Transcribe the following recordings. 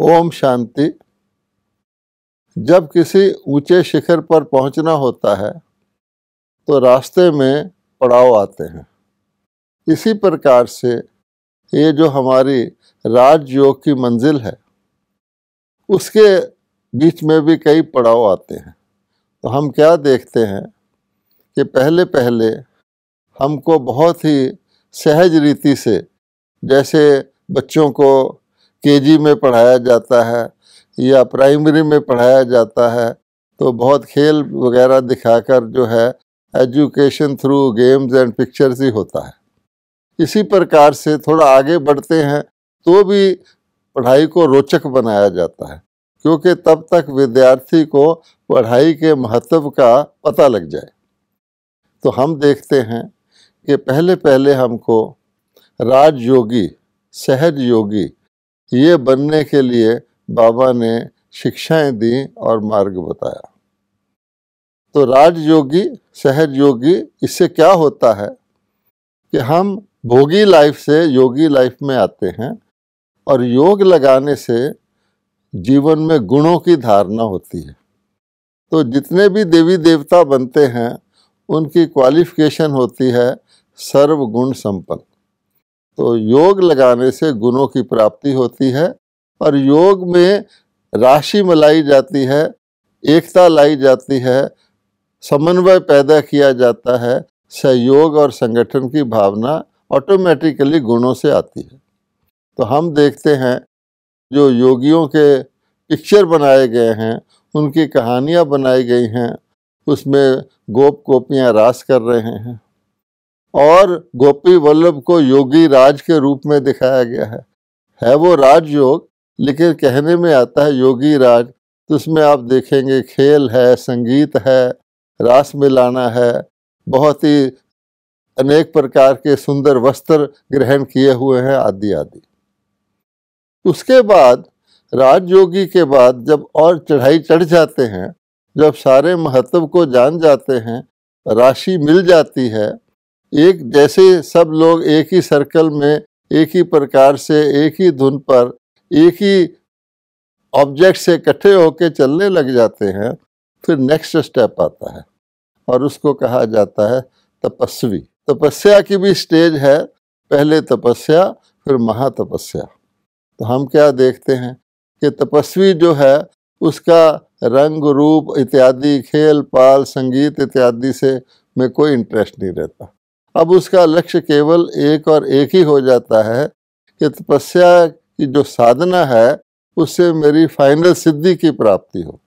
ओम शांति जब किसी ऊंचे शिखर पर पहुंचना होता है तो रास्ते में पड़ाव आते हैं इसी प्रकार से ये जो हमारी राजयोग की मंजिल है उसके बीच में भी कई पड़ाव आते हैं तो हम क्या देखते हैं कि पहले पहले हमको बहुत ही सहज रीति से जैसे बच्चों को केजी में पढ़ाया जाता है या प्राइमरी में पढ़ाया जाता है तो बहुत खेल वगैरह दिखाकर जो है education through games and pictures ही होता है इसी प्रकार से थोड़ा आगे बढ़ते हैं तो भी पढ़ाई को रोचक बनाया जाता है क्योंकि तब तक विद्यार्थी को पढ़ाई के महत्व का पता लग जाए तो हम देखते हैं कि पहले पहले हमको राजयोगी सहज योगी ये बनने के लिए बाबा ने शिक्षाएं दी और मार्ग बताया तो राजयोगी सहज योगी इससे क्या होता है कि हम भोगी लाइफ से योगी लाइफ में आते हैं और योग लगाने से जीवन में गुणों की धारणा होती है तो जितने भी देवी देवता बनते हैं उनकी क्वालिफिकेशन होती है सर्वगुण संपन्न तो योग लगाने से गुणों की प्राप्ति होती है और योग में राशि मलाई जाती है एकता लाई जाती है समन्वय पैदा किया जाता है सहयोग और संगठन की भावना ऑटोमेटिकली गुणों से आती है तो हम देखते हैं जो योगियों के पिक्चर बनाए गए हैं उनकी कहानियाँ बनाई गई हैं उसमें गोप गोपियाँ रास कर रहे हैं और गोपी वल्लभ को योगी राज के रूप में दिखाया गया है है वो राजयोग लेकिन कहने में आता है योगी राज तो उसमें आप देखेंगे खेल है संगीत है रास मिलाना है बहुत ही अनेक प्रकार के सुंदर वस्त्र ग्रहण किए हुए हैं आदि आदि उसके बाद राजयोगी के बाद जब और चढ़ाई चढ़ जाते हैं जब सारे महत्व को जान जाते हैं राशि मिल जाती है एक जैसे सब लोग एक ही सर्कल में एक ही प्रकार से एक ही धुन पर एक ही ऑब्जेक्ट से इकट्ठे होकर चलने लग जाते हैं फिर नेक्स्ट स्टेप आता है और उसको कहा जाता है तपस्वी तपस्या की भी स्टेज है पहले तपस्या फिर महातपस्या तो हम क्या देखते हैं कि तपस्वी जो है उसका रंग रूप इत्यादि खेल पाल संगीत इत्यादि से में कोई इंटरेस्ट नहीं रहता अब उसका लक्ष्य केवल एक और एक ही हो जाता है कि तपस्या की जो साधना है उससे मेरी फाइनल सिद्धि की प्राप्ति हो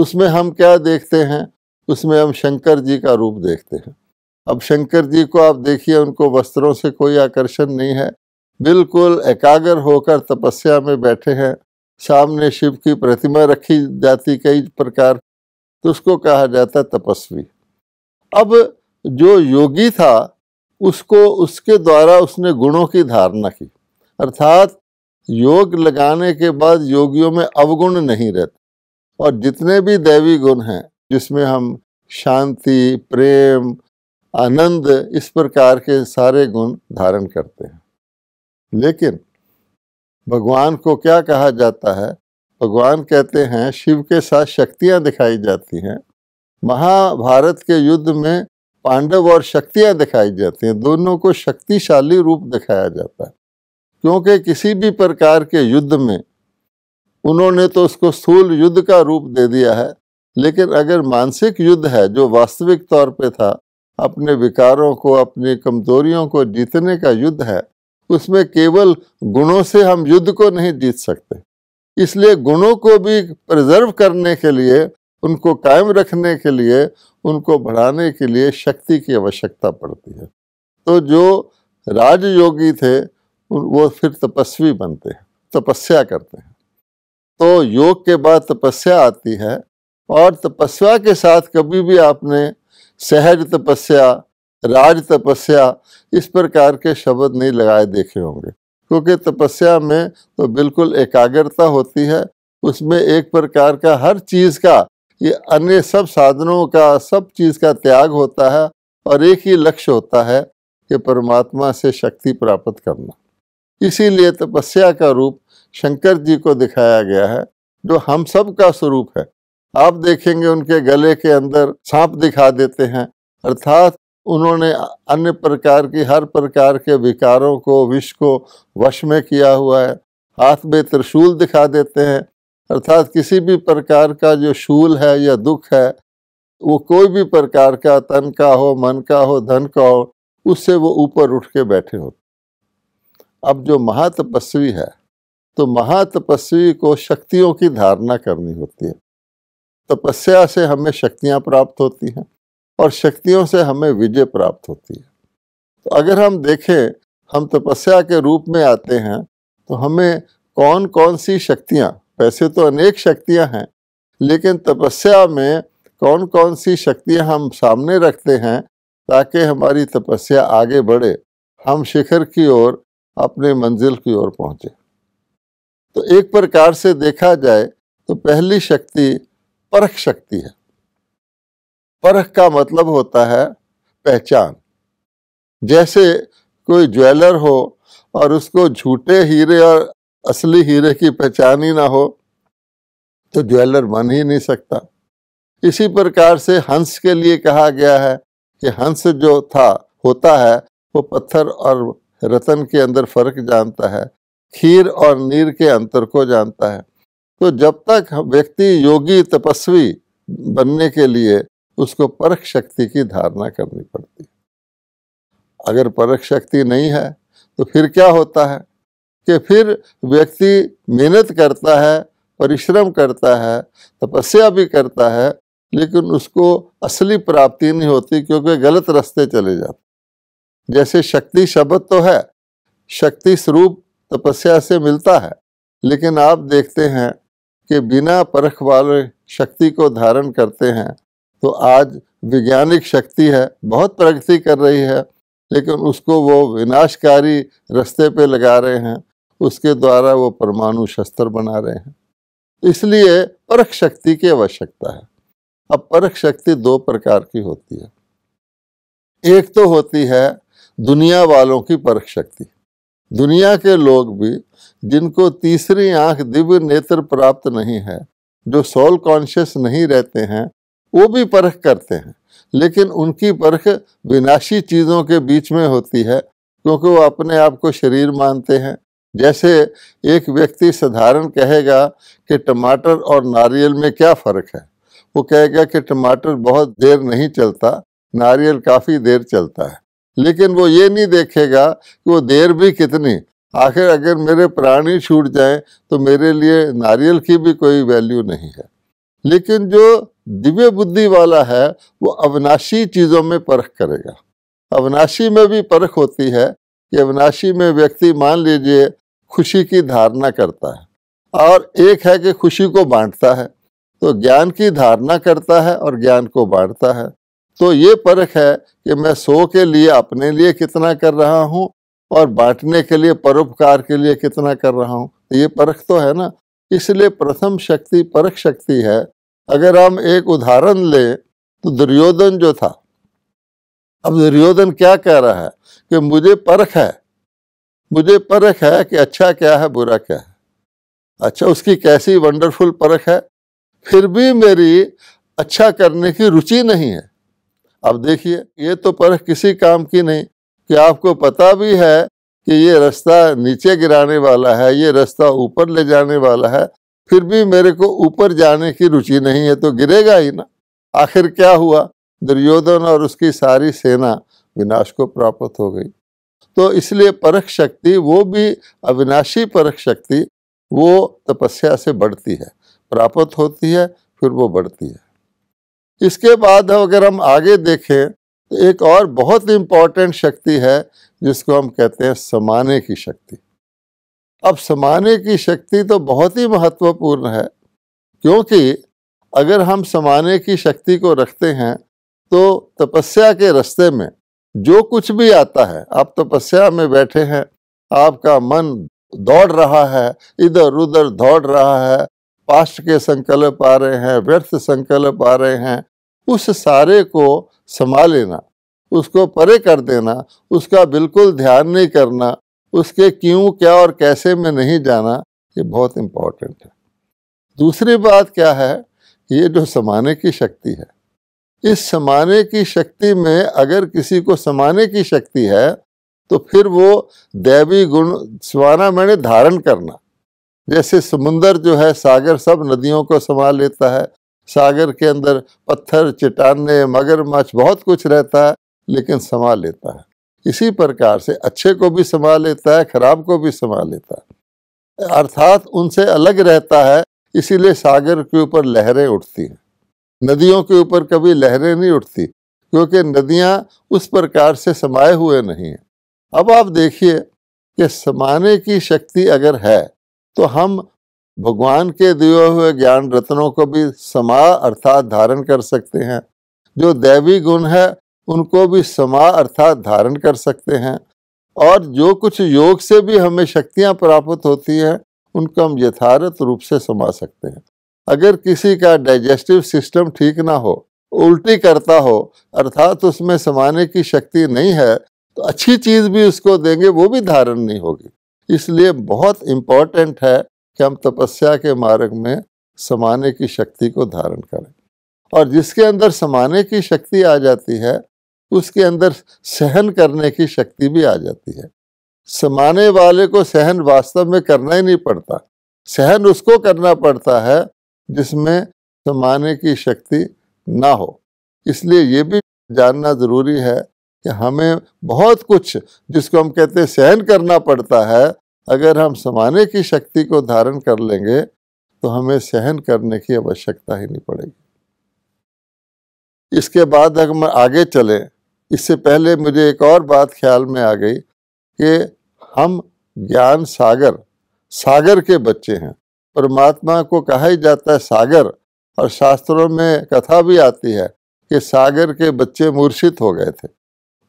उसमें हम क्या देखते हैं उसमें हम शंकर जी का रूप देखते हैं अब शंकर जी को आप देखिए उनको वस्त्रों से कोई आकर्षण नहीं है बिल्कुल एकाग्र होकर तपस्या में बैठे हैं सामने शिव की प्रतिमा रखी जाती कई प्रकार तो उसको कहा जाता तपस्वी अब जो योगी था उसको उसके द्वारा उसने गुणों की धारणा की अर्थात योग लगाने के बाद योगियों में अवगुण नहीं रहते और जितने भी दैवी गुण हैं जिसमें हम शांति प्रेम आनंद इस प्रकार के सारे गुण धारण करते हैं लेकिन भगवान को क्या कहा जाता है भगवान कहते हैं शिव के साथ शक्तियां दिखाई जाती हैं महाभारत के युद्ध में पांडव और शक्तियाँ दिखाई जाती हैं दोनों को शक्तिशाली रूप दिखाया जाता है क्योंकि किसी भी प्रकार के युद्ध में उन्होंने तो उसको स्थूल युद्ध का रूप दे दिया है लेकिन अगर मानसिक युद्ध है जो वास्तविक तौर पे था अपने विकारों को अपनी कमजोरियों को जीतने का युद्ध है उसमें केवल गुणों से हम युद्ध को नहीं जीत सकते इसलिए गुणों को भी प्रिजर्व करने के लिए उनको कायम रखने के लिए उनको बढ़ाने के लिए शक्ति की आवश्यकता पड़ती है तो जो राजयोगी थे वो फिर तपस्वी बनते हैं तपस्या करते हैं तो योग के बाद तपस्या आती है और तपस्या के साथ कभी भी आपने सहज तपस्या राज तपस्या इस प्रकार के शब्द नहीं लगाए देखे होंगे क्योंकि तपस्या में तो बिल्कुल एकाग्रता होती है उसमें एक प्रकार का हर चीज़ का ये अन्य सब साधनों का सब चीज़ का त्याग होता है और एक ही लक्ष्य होता है कि परमात्मा से शक्ति प्राप्त करना इसीलिए तपस्या का रूप शंकर जी को दिखाया गया है जो हम सब का स्वरूप है आप देखेंगे उनके गले के अंदर सांप दिखा देते हैं अर्थात उन्होंने अन्य प्रकार की हर प्रकार के विकारों को विष को वश में किया हुआ है हाथ में त्रिशूल दिखा देते हैं अर्थात किसी भी प्रकार का जो शूल है या दुख है वो कोई भी प्रकार का तन का हो मन का हो धन का हो उससे वो ऊपर उठ के बैठे होते अब जो महातपस्वी है तो महातपस्वी को शक्तियों की धारणा करनी होती है तपस्या से हमें शक्तियाँ प्राप्त होती हैं और शक्तियों से हमें विजय प्राप्त होती है तो अगर हम देखें हम तपस्या के रूप में आते हैं तो हमें कौन कौन सी शक्तियाँ वैसे तो अनेक शक्तियां हैं लेकिन तपस्या में कौन कौन सी शक्तियां हम सामने रखते हैं ताकि हमारी तपस्या आगे बढ़े हम शिखर की ओर अपने मंजिल की ओर पहुंचे तो एक प्रकार से देखा जाए तो पहली शक्ति परख शक्ति है परख का मतलब होता है पहचान जैसे कोई ज्वेलर हो और उसको झूठे हीरे और असली हीरे की पहचान ही ना हो तो ज्वेलर बन ही नहीं सकता इसी प्रकार से हंस के लिए कहा गया है कि हंस जो था होता है वो पत्थर और रतन के अंदर फर्क जानता है खीर और नीर के अंतर को जानता है तो जब तक व्यक्ति योगी तपस्वी बनने के लिए उसको परख शक्ति की धारणा करनी पड़ती है अगर परख शक्ति नहीं है तो फिर क्या होता है कि फिर व्यक्ति मेहनत करता है परिश्रम करता है तपस्या भी करता है लेकिन उसको असली प्राप्ति नहीं होती क्योंकि गलत रास्ते चले जाते जैसे शक्ति शब्द तो है शक्ति स्वरूप तपस्या से मिलता है लेकिन आप देखते हैं कि बिना परख वाले शक्ति को धारण करते हैं तो आज वैज्ञानिक शक्ति है बहुत प्रगति कर रही है लेकिन उसको वो विनाशकारी रास्ते पे लगा रहे हैं उसके द्वारा वो परमाणु शस्त्र बना रहे हैं इसलिए परख शक्ति की आवश्यकता है अब परख शक्ति दो प्रकार की होती है एक तो होती है दुनिया वालों की परख शक्ति दुनिया के लोग भी जिनको तीसरी आंख दिव्य नेत्र प्राप्त नहीं है जो सोल कॉन्शियस नहीं रहते हैं वो भी परख करते हैं लेकिन उनकी परख विनाशी चीज़ों के बीच में होती है क्योंकि वो अपने आप को शरीर मानते हैं जैसे एक व्यक्ति साधारण कहेगा कि टमाटर और नारियल में क्या फ़र्क है वो कहेगा कि टमाटर बहुत देर नहीं चलता नारियल काफ़ी देर चलता है लेकिन वो ये नहीं देखेगा कि वो देर भी कितनी आखिर अगर मेरे प्राणी छूट जाए तो मेरे लिए नारियल की भी कोई वैल्यू नहीं है लेकिन जो दिव्य बुद्धि वाला है वो अविनाशी चीज़ों में परख करेगा अविनाशी में भी परख होती है कि अविनाशी में व्यक्ति मान लीजिए खुशी की धारणा करता है और एक है कि खुशी को बांटता है तो ज्ञान की धारणा करता है और ज्ञान को बांटता है तो ये परख है कि मैं सो के लिए अपने लिए कितना कर रहा हूँ और बांटने के लिए परोपकार के लिए कितना कर रहा हूँ तो ये परख तो है ना इसलिए प्रथम शक्ति परख शक्ति है अगर हम एक उदाहरण लें तो दुर्योधन जो था अब दुर्योधन क्या कह रहा है कि मुझे परख है मुझे परख है कि अच्छा क्या है बुरा क्या है अच्छा उसकी कैसी वंडरफुल परख है फिर भी मेरी अच्छा करने की रुचि नहीं है अब देखिए ये तो परख किसी काम की नहीं कि आपको पता भी है कि ये रास्ता नीचे गिराने वाला है ये रास्ता ऊपर ले जाने वाला है फिर भी मेरे को ऊपर जाने की रुचि नहीं है तो गिरेगा ही ना आखिर क्या हुआ दुर्योधन और उसकी सारी सेना विनाश को प्राप्त हो गई तो इसलिए परख शक्ति वो भी अविनाशी परख शक्ति वो तपस्या से बढ़ती है प्राप्त होती है फिर वो बढ़ती है इसके बाद अगर हम आगे देखें तो एक और बहुत इम्पॉर्टेंट शक्ति है जिसको हम कहते हैं समाने की शक्ति अब समाने की शक्ति तो बहुत ही महत्वपूर्ण है क्योंकि अगर हम समाने की शक्ति को रखते हैं तो तपस्या के रास्ते में जो कुछ भी आता है आप तपस्या तो में बैठे हैं आपका मन दौड़ रहा है इधर उधर दौड़ रहा है पास्ट के संकल्प आ रहे हैं व्यर्थ संकल्प आ रहे हैं उस सारे को समा लेना उसको परे कर देना उसका बिल्कुल ध्यान नहीं करना उसके क्यों क्या और कैसे में नहीं जाना ये बहुत इम्पॉर्टेंट है दूसरी बात क्या है ये जो समाने की शक्ति है इस समाने की शक्ति में अगर किसी को समाने की शक्ति है तो फिर वो दैवी गुण समाना मैंने धारण करना जैसे समुंदर जो है सागर सब नदियों को समा लेता है सागर के अंदर पत्थर चट्टाने मगरमच्छ बहुत कुछ रहता है लेकिन समा लेता है इसी प्रकार से अच्छे को भी समा लेता है खराब को भी समा लेता है अर्थात उनसे अलग रहता है इसीलिए सागर के ऊपर लहरें उठती हैं नदियों के ऊपर कभी लहरें नहीं उठती क्योंकि नदियां उस प्रकार से समाये हुए नहीं हैं अब आप देखिए कि समाने की शक्ति अगर है तो हम भगवान के दिए हुए ज्ञान रत्नों को भी समा अर्थात धारण कर सकते हैं जो दैवी गुण है उनको भी समा अर्थात धारण कर सकते हैं और जो कुछ योग से भी हमें शक्तियां प्राप्त होती हैं उनको हम यथार्थ रूप से समा सकते हैं अगर किसी का डाइजेस्टिव सिस्टम ठीक ना हो उल्टी करता हो अर्थात उसमें समाने की शक्ति नहीं है तो अच्छी चीज़ भी उसको देंगे वो भी धारण नहीं होगी इसलिए बहुत इम्पॉर्टेंट है कि हम तपस्या के मार्ग में समाने की शक्ति को धारण करें और जिसके अंदर समाने की शक्ति आ जाती है उसके अंदर सहन करने की शक्ति भी आ जाती है समाने वाले को सहन वास्तव में करना ही नहीं पड़ता सहन उसको करना पड़ता है जिसमें समाने की शक्ति ना हो इसलिए ये भी जानना ज़रूरी है कि हमें बहुत कुछ जिसको हम कहते हैं सहन करना पड़ता है अगर हम समाने की शक्ति को धारण कर लेंगे तो हमें सहन करने की आवश्यकता ही नहीं पड़ेगी इसके बाद अगर हम आगे चले इससे पहले मुझे एक और बात ख्याल में आ गई कि हम ज्ञान सागर सागर के बच्चे हैं परमात्मा को कहा ही जाता है सागर और शास्त्रों में कथा भी आती है कि सागर के बच्चे मूर्छित हो गए थे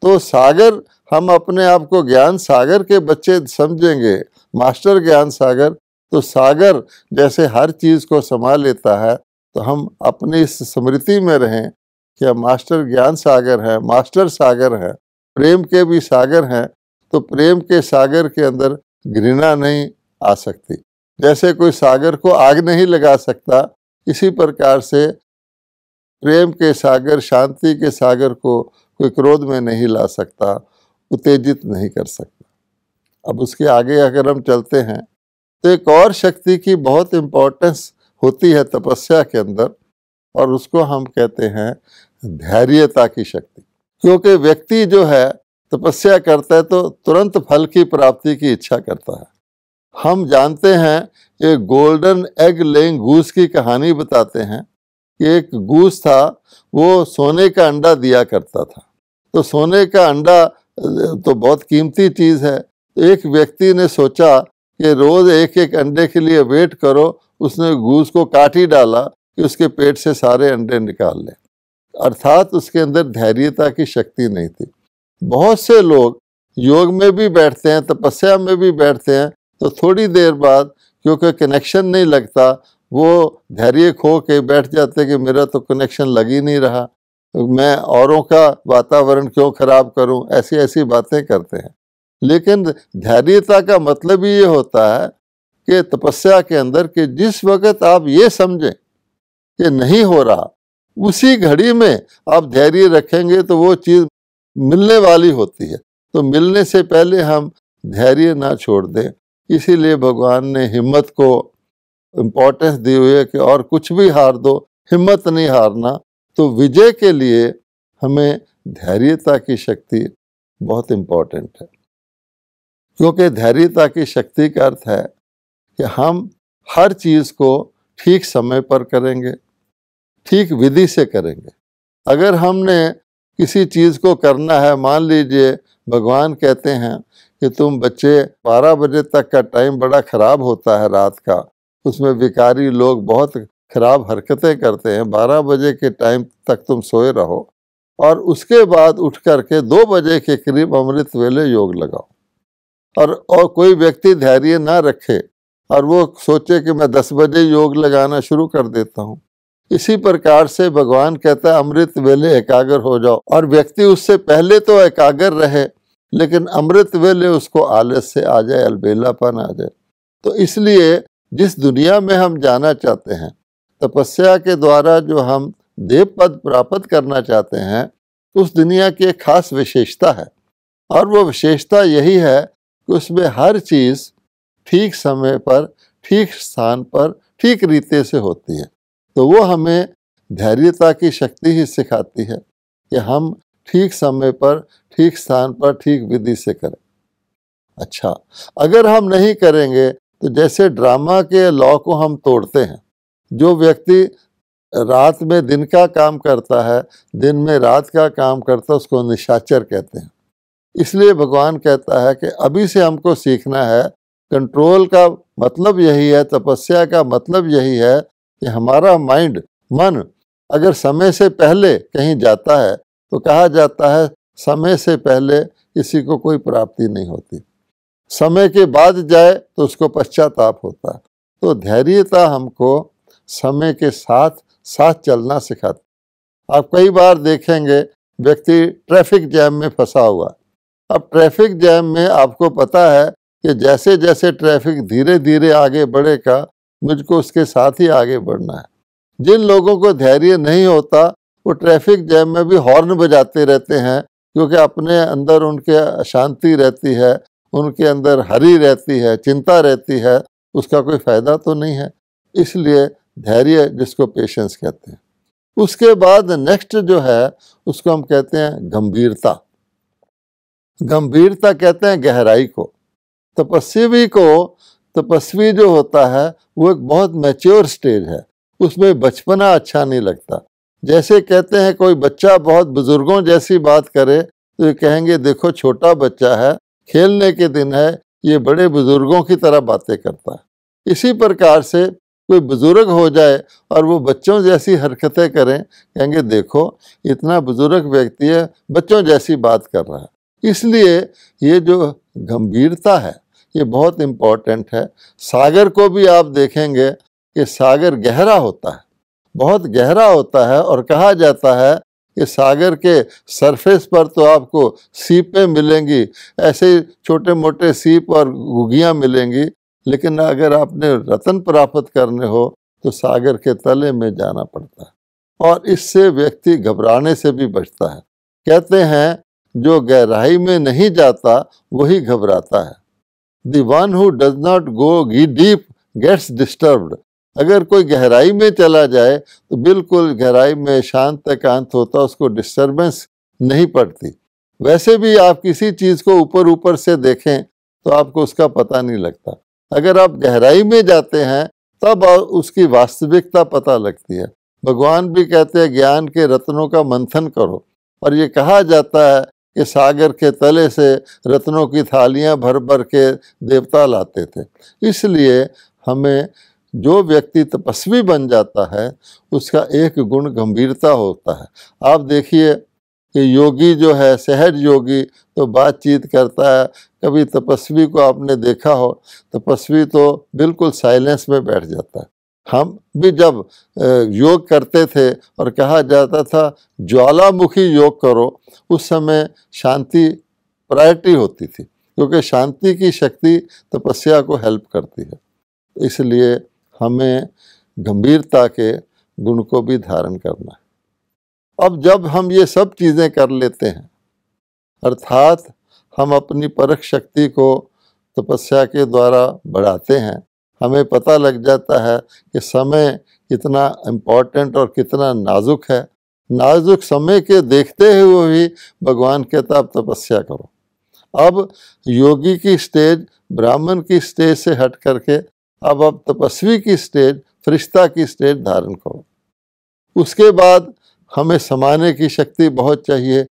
तो सागर हम अपने आप को ज्ञान सागर के बच्चे समझेंगे मास्टर ज्ञान सागर तो सागर जैसे हर चीज़ को समा लेता है तो हम अपनी इस स्मृति में रहें कि हम मास्टर ज्ञान सागर हैं मास्टर सागर हैं प्रेम के भी सागर हैं तो प्रेम के सागर के अंदर घृणा नहीं आ सकती जैसे कोई सागर को आग नहीं लगा सकता इसी प्रकार से प्रेम के सागर शांति के सागर को कोई क्रोध में नहीं ला सकता उत्तेजित नहीं कर सकता अब उसके आगे अगर हम चलते हैं तो एक और शक्ति की बहुत इम्पोर्टेंस होती है तपस्या के अंदर और उसको हम कहते हैं धैर्यता की शक्ति क्योंकि व्यक्ति जो है तपस्या करता है तो तुरंत फल की प्राप्ति की इच्छा करता है हम जानते हैं कि गोल्डन एग लेंग गूस की कहानी बताते हैं कि एक गूस था वो सोने का अंडा दिया करता था तो सोने का अंडा तो बहुत कीमती चीज़ है तो एक व्यक्ति ने सोचा कि रोज़ एक एक अंडे के लिए वेट करो उसने गूस को काट ही डाला कि उसके पेट से सारे अंडे निकाल लें अर्थात उसके अंदर धैर्यता की शक्ति नहीं थी बहुत से लोग योग में भी बैठते हैं तपस्या में भी बैठते हैं तो थोड़ी देर बाद क्योंकि कनेक्शन नहीं लगता वो धैर्य खो के बैठ जाते कि मेरा तो कनेक्शन लग ही नहीं रहा मैं औरों का वातावरण क्यों ख़राब करूं ऐसी ऐसी बातें करते हैं लेकिन धैर्यता का मतलब ही ये होता है कि तपस्या के अंदर कि जिस वक्त आप ये समझें कि नहीं हो रहा उसी घड़ी में आप धैर्य रखेंगे तो वो चीज़ मिलने वाली होती है तो मिलने से पहले हम धैर्य ना छोड़ दें इसीलिए भगवान ने हिम्मत को इम्पोर्टेंस दी हुई है कि और कुछ भी हार दो हिम्मत नहीं हारना तो विजय के लिए हमें धैर्यता की शक्ति बहुत इम्पोर्टेंट है क्योंकि धैर्यता की शक्ति का अर्थ है कि हम हर चीज़ को ठीक समय पर करेंगे ठीक विधि से करेंगे अगर हमने किसी चीज़ को करना है मान लीजिए भगवान कहते हैं कि तुम बच्चे 12 बजे तक का टाइम बड़ा ख़राब होता है रात का उसमें विकारी लोग बहुत ख़राब हरकतें करते हैं 12 बजे के टाइम तक तुम सोए रहो और उसके बाद उठ कर के दो बजे के करीब अमृत वेले योग लगाओ और और कोई व्यक्ति धैर्य ना रखे और वो सोचे कि मैं दस बजे योग लगाना शुरू कर देता हूँ इसी प्रकार से भगवान कहता है अमृत वेले एकाग्र हो जाओ और व्यक्ति उससे पहले तो एकाग्र रहे लेकिन अमृत वेले उसको आलस से आ जाए अलबेलापन आ जाए तो इसलिए जिस दुनिया में हम जाना चाहते हैं तपस्या के द्वारा जो हम देव पद प्राप्त करना चाहते हैं उस दुनिया की एक खास विशेषता है और वो विशेषता यही है कि उसमें हर चीज़ ठीक समय पर ठीक स्थान पर ठीक रीते से होती है तो वो हमें धैर्यता की शक्ति ही सिखाती है कि हम ठीक समय पर ठीक स्थान पर ठीक विधि से करें अच्छा अगर हम नहीं करेंगे तो जैसे ड्रामा के लॉ को हम तोड़ते हैं जो व्यक्ति रात में दिन का काम करता है दिन में रात का काम करता है उसको निशाचर कहते हैं इसलिए भगवान कहता है कि अभी से हमको सीखना है कंट्रोल का मतलब यही है तपस्या का मतलब यही है कि हमारा माइंड मन अगर समय से पहले कहीं जाता है तो कहा जाता है समय से पहले किसी को कोई प्राप्ति नहीं होती समय के बाद जाए तो उसको पश्चाताप होता तो धैर्यता हमको समय के साथ साथ चलना सिखाती आप कई बार देखेंगे व्यक्ति ट्रैफिक जैम में फंसा हुआ अब ट्रैफिक जैम में आपको पता है कि जैसे जैसे ट्रैफिक धीरे धीरे आगे बढ़ेगा मुझको उसके साथ ही आगे बढ़ना है जिन लोगों को धैर्य नहीं होता वो ट्रैफिक जैम में भी हॉर्न बजाते रहते हैं क्योंकि अपने अंदर उनके अशांति रहती है उनके अंदर हरी रहती है चिंता रहती है उसका कोई फ़ायदा तो नहीं है इसलिए धैर्य जिसको पेशेंस कहते हैं उसके बाद नेक्स्ट जो है उसको हम कहते हैं गंभीरता गंभीरता कहते हैं गहराई को तपस्वी को तपस्वी जो होता है वो एक बहुत मैच्योर स्टेज है उसमें बचपना अच्छा नहीं लगता जैसे कहते हैं कोई बच्चा बहुत बुजुर्गों जैसी बात करे तो ये कहेंगे देखो छोटा बच्चा है खेलने के दिन है ये बड़े बुजुर्गों की तरह बातें करता है इसी प्रकार से कोई बुजुर्ग हो जाए और वो बच्चों जैसी हरकतें करें कहेंगे देखो इतना बुजुर्ग व्यक्ति है बच्चों जैसी बात कर रहा है इसलिए ये जो गंभीरता है ये बहुत इम्पॉर्टेंट है सागर को भी आप देखेंगे कि सागर गहरा होता है बहुत गहरा होता है और कहा जाता है कि सागर के सरफेस पर तो आपको सीपें मिलेंगी ऐसे छोटे मोटे सीप और गुगियाँ मिलेंगी लेकिन अगर आपने रतन प्राप्त करने हो तो सागर के तले में जाना पड़ता है और इससे व्यक्ति घबराने से भी बचता है कहते हैं जो गहराई में नहीं जाता वही घबराता है the one who does not go गी डीप गेट्स डिस्टर्ब्ड अगर कोई गहराई में चला जाए तो बिल्कुल गहराई में शांत एकांत होता उसको डिस्टरबेंस नहीं पड़ती वैसे भी आप किसी चीज़ को ऊपर ऊपर से देखें तो आपको उसका पता नहीं लगता अगर आप गहराई में जाते हैं तब उसकी वास्तविकता पता लगती है भगवान भी कहते हैं ज्ञान के रत्नों का मंथन करो और ये कहा जाता है कि सागर के तले से रत्नों की थालियां भर भर के देवता लाते थे इसलिए हमें जो व्यक्ति तपस्वी बन जाता है उसका एक गुण गंभीरता होता है आप देखिए कि योगी जो है सहज योगी तो बातचीत करता है कभी तपस्वी को आपने देखा हो तपस्वी तो बिल्कुल साइलेंस में बैठ जाता है हम भी जब योग करते थे और कहा जाता था ज्वालामुखी योग करो उस समय शांति प्रायोरिटी होती थी क्योंकि शांति की शक्ति तपस्या को हेल्प करती है इसलिए हमें गंभीरता के गुण को भी धारण करना है अब जब हम ये सब चीज़ें कर लेते हैं अर्थात हम अपनी परख शक्ति को तपस्या के द्वारा बढ़ाते हैं हमें पता लग जाता है कि समय कितना इम्पॉर्टेंट और कितना नाजुक है नाजुक समय के देखते हुए भी भगवान कहता आप तपस्या करो अब योगी की स्टेज ब्राह्मण की स्टेज से हट करके अब आप तपस्वी की स्टेज फरिश्ता की स्टेज धारण करो उसके बाद हमें समाने की शक्ति बहुत चाहिए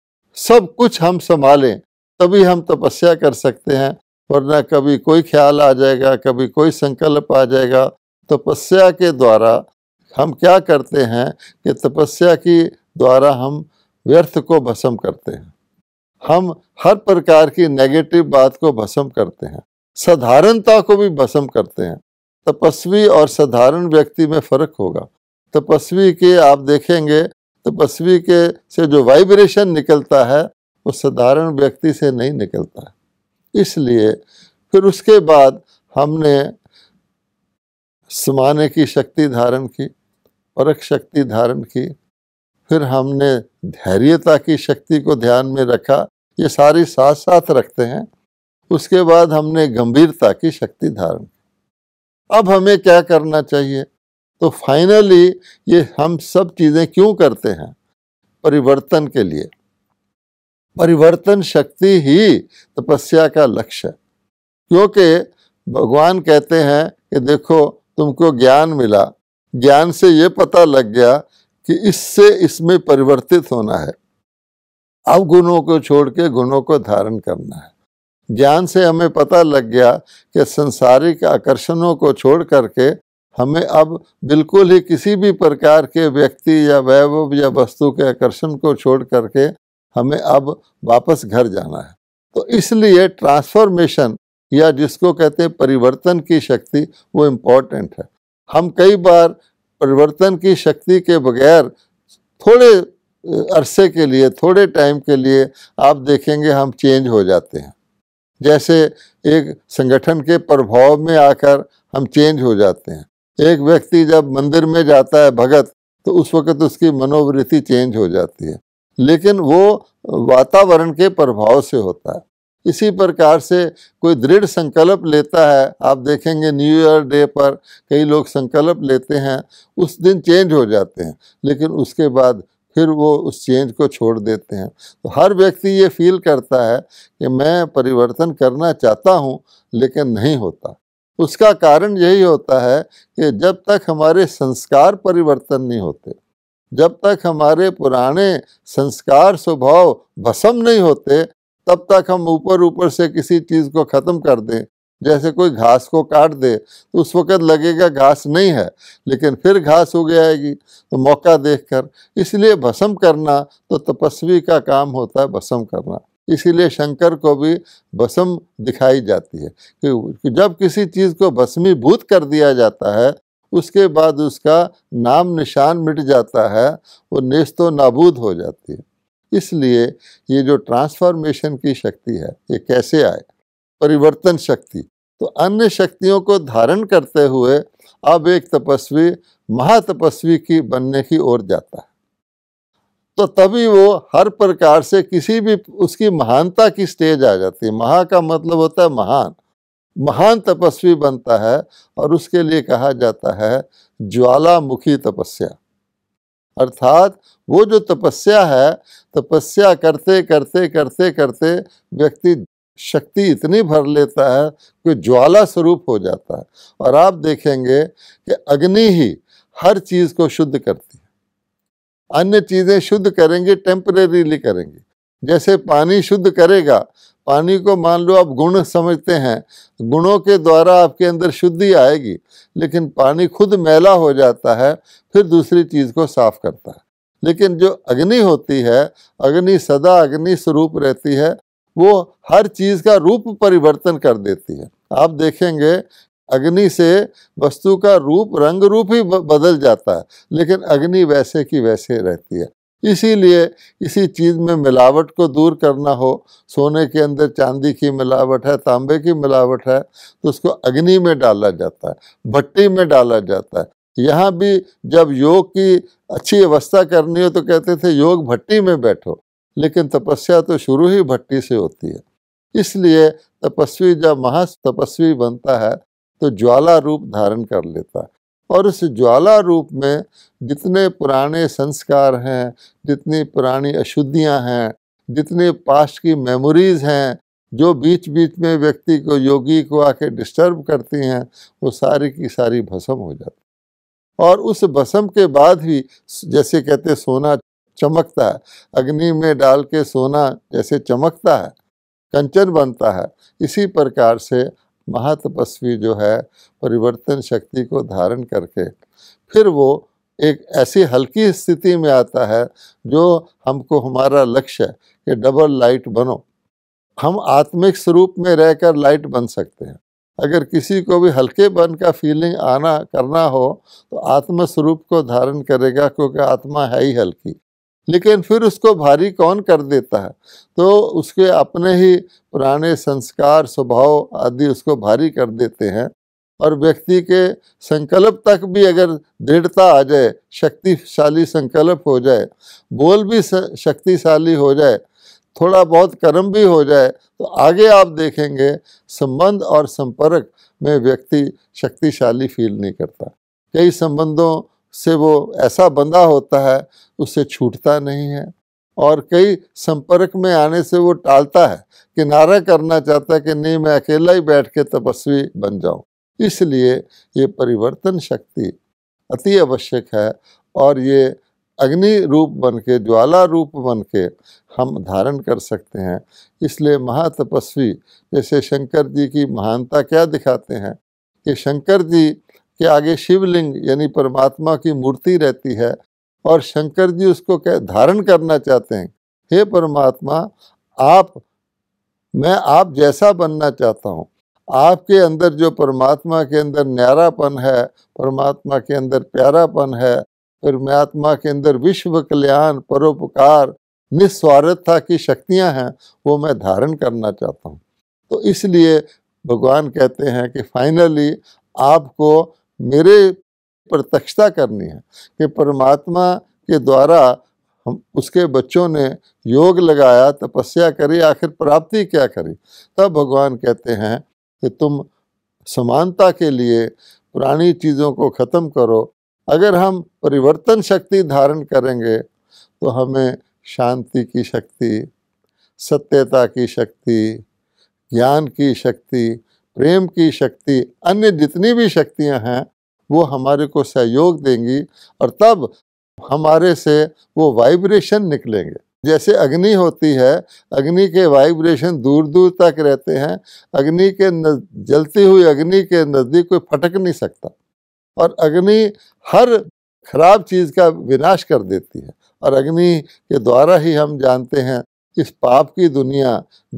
सब कुछ हम संभालें तभी हम तपस्या कर सकते हैं वरना कभी कोई ख्याल आ जाएगा कभी कोई संकल्प आ जाएगा तपस्या के द्वारा हम क्या करते हैं कि तपस्या की द्वारा हम व्यर्थ को भस्म करते हैं हम हर प्रकार की नेगेटिव बात को भस्म करते हैं साधारणता को भी भस्म करते हैं तपस्वी और साधारण व्यक्ति में फ़र्क होगा तपस्वी के आप देखेंगे तपस्वी के से जो वाइब्रेशन निकलता है वो साधारण व्यक्ति से नहीं निकलता इसलिए फिर उसके बाद हमने समाने की शक्ति धारण की परख शक्ति धारण की फिर हमने धैर्यता की शक्ति को ध्यान में रखा ये सारी साथ साथ रखते हैं उसके बाद हमने गंभीरता की शक्ति धारण की अब हमें क्या करना चाहिए तो फाइनली ये हम सब चीज़ें क्यों करते हैं परिवर्तन के लिए परिवर्तन शक्ति ही तपस्या का लक्ष्य है क्योंकि भगवान कहते हैं कि देखो तुमको ज्ञान मिला ज्ञान से ये पता लग गया कि इससे इसमें परिवर्तित होना है अब गुणों को छोड़ के गुणों को धारण करना है ज्ञान से हमें पता लग गया कि संसारिक आकर्षणों को छोड़ करके हमें अब बिल्कुल ही किसी भी प्रकार के व्यक्ति या वैभव या वस्तु के आकर्षण को छोड़ करके हमें अब वापस घर जाना है तो इसलिए ट्रांसफॉर्मेशन या जिसको कहते हैं परिवर्तन की शक्ति वो इम्पॉर्टेंट है हम कई बार परिवर्तन की शक्ति के बगैर थोड़े अरसे के लिए थोड़े टाइम के लिए आप देखेंगे हम चेंज हो जाते हैं जैसे एक संगठन के प्रभाव में आकर हम चेंज हो जाते हैं एक व्यक्ति जब मंदिर में जाता है भगत तो उस वक्त उसकी मनोवृत्ति चेंज हो जाती है लेकिन वो वातावरण के प्रभाव से होता है इसी प्रकार से कोई दृढ़ संकल्प लेता है आप देखेंगे न्यू ईयर डे पर कई लोग संकल्प लेते हैं उस दिन चेंज हो जाते हैं लेकिन उसके बाद फिर वो उस चेंज को छोड़ देते हैं तो हर व्यक्ति ये फील करता है कि मैं परिवर्तन करना चाहता हूँ लेकिन नहीं होता उसका कारण यही होता है कि जब तक हमारे संस्कार परिवर्तन नहीं होते जब तक हमारे पुराने संस्कार स्वभाव भसम नहीं होते तब तक हम ऊपर ऊपर से किसी चीज़ को ख़त्म कर दें जैसे कोई घास को काट दे तो उस वक़्त लगेगा घास नहीं है लेकिन फिर घास हो जाएगी तो मौका देखकर इसलिए भस्म करना तो तपस्वी का काम होता है भस्म करना इसीलिए शंकर को भी भस्म दिखाई जाती है कि जब किसी चीज़ को भस्मीभूत कर दिया जाता है उसके बाद उसका नाम निशान मिट जाता है वो नेस्तो नाबूद हो जाती है इसलिए ये जो ट्रांसफॉर्मेशन की शक्ति है ये कैसे आए परिवर्तन शक्ति तो अन्य शक्तियों को धारण करते हुए अब एक तपस्वी महातपस्वी की बनने की ओर जाता है तो तभी वो हर प्रकार से किसी भी उसकी महानता की स्टेज आ जाती है महा का मतलब होता है महान महान तपस्वी बनता है और उसके लिए कहा जाता है ज्वालामुखी तपस्या अर्थात वो जो तपस्या है तपस्या करते करते करते करते व्यक्ति शक्ति इतनी भर लेता है कि ज्वाला स्वरूप हो जाता है और आप देखेंगे कि अग्नि ही हर चीज़ को शुद्ध करती है अन्य चीज़ें शुद्ध करेंगे टेम्परेरीली करेंगे जैसे पानी शुद्ध करेगा पानी को मान लो आप गुण समझते हैं गुणों के द्वारा आपके अंदर शुद्धि आएगी लेकिन पानी खुद मैला हो जाता है फिर दूसरी चीज़ को साफ करता है लेकिन जो अग्नि होती है अग्नि सदा अग्नि स्वरूप रहती है वो हर चीज़ का रूप परिवर्तन कर देती है आप देखेंगे अग्नि से वस्तु का रूप रंग रूप ही बदल जाता है लेकिन अग्नि वैसे की वैसे रहती है इसीलिए इसी चीज़ में मिलावट को दूर करना हो सोने के अंदर चांदी की मिलावट है तांबे की मिलावट है तो उसको अग्नि में डाला जाता है भट्टी में डाला जाता है यहाँ भी जब योग की अच्छी अवस्था करनी हो तो कहते थे योग भट्टी में बैठो लेकिन तपस्या तो शुरू ही भट्टी से होती है इसलिए तपस्वी जब महा तपस्वी बनता है तो ज्वाला रूप धारण कर लेता है और उस ज्वाला रूप में जितने पुराने संस्कार हैं जितनी पुरानी अशुद्धियां हैं जितने पास्ट की मेमोरीज हैं जो बीच बीच में व्यक्ति को योगी को आके डिस्टर्ब करती हैं वो सारी की सारी भस्म हो जाती और उस भस्म के बाद भी जैसे कहते सोना चमकता है अग्नि में डाल के सोना जैसे चमकता है कंचन बनता है इसी प्रकार से महातपस्वी जो है परिवर्तन शक्ति को धारण करके फिर वो एक ऐसी हल्की स्थिति में आता है जो हमको हमारा लक्ष्य है कि डबल लाइट बनो हम आत्मिक स्वरूप में रहकर लाइट बन सकते हैं अगर किसी को भी हल्के बन का फीलिंग आना करना हो तो आत्म स्वरूप को धारण करेगा क्योंकि आत्मा है ही हल्की लेकिन फिर उसको भारी कौन कर देता है तो उसके अपने ही पुराने संस्कार स्वभाव आदि उसको भारी कर देते हैं और व्यक्ति के संकल्प तक भी अगर दृढ़ता आ जाए शक्तिशाली संकल्प हो जाए बोल भी शक्तिशाली हो जाए थोड़ा बहुत कर्म भी हो जाए तो आगे आप देखेंगे संबंध और संपर्क में व्यक्ति शक्तिशाली फील नहीं करता कई संबंधों से वो ऐसा बंधा होता है उससे छूटता नहीं है और कई संपर्क में आने से वो टालता है किनारा करना चाहता है कि नहीं मैं अकेला ही बैठ के तपस्वी बन जाऊं इसलिए ये परिवर्तन शक्ति अति आवश्यक है और ये अग्नि रूप बन के ज्वाला रूप बन के हम धारण कर सकते हैं इसलिए महातपस्वी जैसे शंकर जी की महानता क्या दिखाते हैं कि शंकर जी के आगे शिवलिंग यानी परमात्मा की मूर्ति रहती है और शंकर जी उसको कह धारण करना चाहते हैं हे परमात्मा आप मैं आप जैसा बनना चाहता हूँ आपके अंदर जो परमात्मा के अंदर न्यारापन है परमात्मा के अंदर प्यारापन है परमात्मा के अंदर विश्व कल्याण परोपकार निस्वार्थता की शक्तियाँ हैं वो मैं धारण करना चाहता हूँ तो इसलिए भगवान कहते हैं कि फाइनली आपको मेरे प्रत्यक्षता करनी है कि परमात्मा के द्वारा हम उसके बच्चों ने योग लगाया तपस्या करी आखिर प्राप्ति क्या करी तब भगवान कहते हैं कि तुम समानता के लिए पुरानी चीज़ों को ख़त्म करो अगर हम परिवर्तन शक्ति धारण करेंगे तो हमें शांति की शक्ति सत्यता की शक्ति ज्ञान की शक्ति प्रेम की शक्ति अन्य जितनी भी शक्तियां हैं वो हमारे को सहयोग देंगी और तब हमारे से वो वाइब्रेशन निकलेंगे जैसे अग्नि होती है अग्नि के वाइब्रेशन दूर दूर तक रहते हैं अग्नि के जलती हुई अग्नि के नज़दीक कोई फटक नहीं सकता और अग्नि हर खराब चीज़ का विनाश कर देती है और अग्नि के द्वारा ही हम जानते हैं इस पाप की दुनिया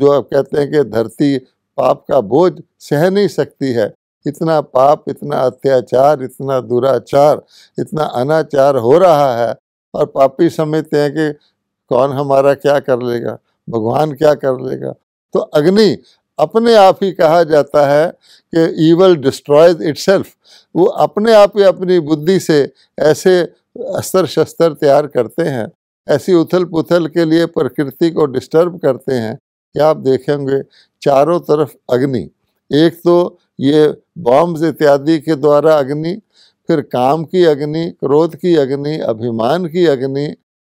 जो आप कहते हैं कि धरती पाप का बोझ सह नहीं सकती है इतना पाप इतना अत्याचार इतना दुराचार इतना अनाचार हो रहा है और पापी समझते हैं कि कौन हमारा क्या कर लेगा भगवान क्या कर लेगा तो अग्नि अपने आप ही कहा जाता है कि ईवल डिस्ट्रॉयज इट्सेल्फ वो अपने आप ही अपनी बुद्धि से ऐसे अस्त्र शस्त्र तैयार करते हैं ऐसी उथल पुथल के लिए प्रकृति को डिस्टर्ब करते हैं क्या आप देखेंगे चारों तरफ अग्नि एक तो ये बॉम्ब्स इत्यादि के द्वारा अग्नि फिर काम की अग्नि क्रोध की अग्नि अभिमान की अग्नि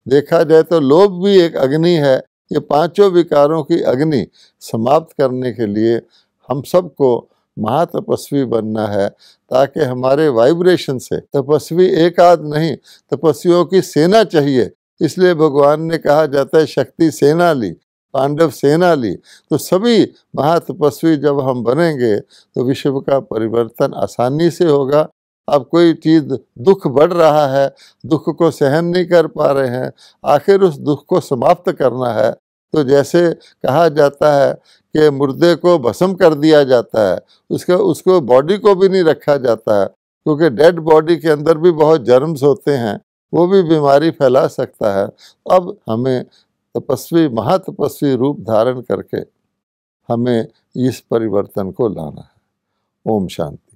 देखा जाए तो लोभ भी एक अग्नि है ये पांचों विकारों की अग्नि समाप्त करने के लिए हम सबको महातपस्वी बनना है ताकि हमारे वाइब्रेशन से तपस्वी एक आध नहीं तपस्वियों की सेना चाहिए इसलिए भगवान ने कहा जाता है शक्ति सेना ली पांडव सेना ली तो सभी महातपस्वी जब हम बनेंगे तो विश्व का परिवर्तन आसानी से होगा अब कोई चीज़ दुख बढ़ रहा है दुख को सहन नहीं कर पा रहे हैं आखिर उस दुख को समाप्त करना है तो जैसे कहा जाता है कि मुर्दे को भस्म कर दिया जाता है उसका उसको बॉडी को भी नहीं रखा जाता है क्योंकि डेड बॉडी के अंदर भी बहुत जर्म्स होते हैं वो भी बीमारी फैला सकता है अब हमें तपस्वी महातपस्वी रूप धारण करके हमें इस परिवर्तन को लाना है ओम शांति